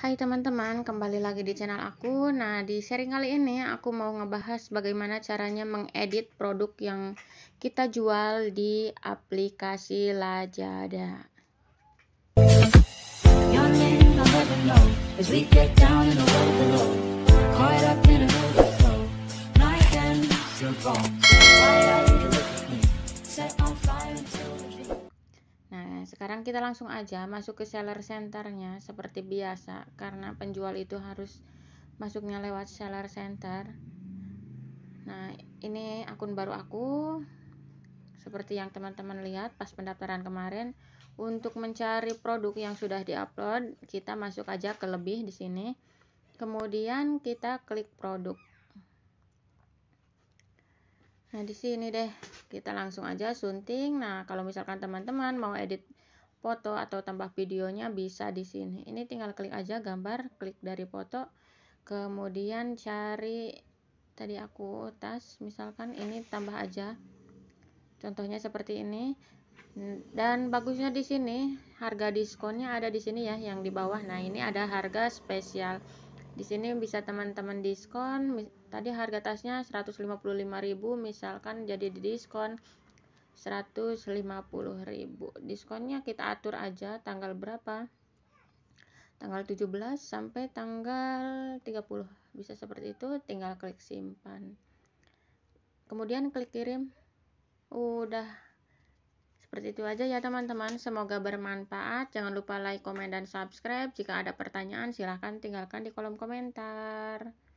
Hai teman-teman, kembali lagi di channel aku. Nah, di sharing kali ini aku mau ngebahas bagaimana caranya mengedit produk yang kita jual di aplikasi Lazada. Sekarang kita langsung aja masuk ke seller centernya seperti biasa karena penjual itu harus masuknya lewat seller center. Nah, ini akun baru aku seperti yang teman-teman lihat pas pendaftaran kemarin untuk mencari produk yang sudah diupload, kita masuk aja ke lebih di sini. Kemudian kita klik produk. Nah, di sini deh, kita langsung aja sunting. Nah, kalau misalkan teman-teman mau edit foto atau tambah videonya bisa di sini. Ini tinggal klik aja gambar, klik dari foto, kemudian cari tadi aku tas, misalkan ini tambah aja. Contohnya seperti ini. Dan bagusnya di sini harga diskonnya ada di sini ya yang di bawah. Nah, ini ada harga spesial. Di sini bisa teman-teman diskon. Tadi harga tasnya 155.000 misalkan jadi di diskon 150.000. Diskonnya kita atur aja tanggal berapa? Tanggal 17 sampai tanggal 30. Bisa seperti itu, tinggal klik simpan. Kemudian klik kirim. Udah seperti itu aja ya teman-teman. Semoga bermanfaat. Jangan lupa like, komen, dan subscribe. Jika ada pertanyaan silahkan tinggalkan di kolom komentar.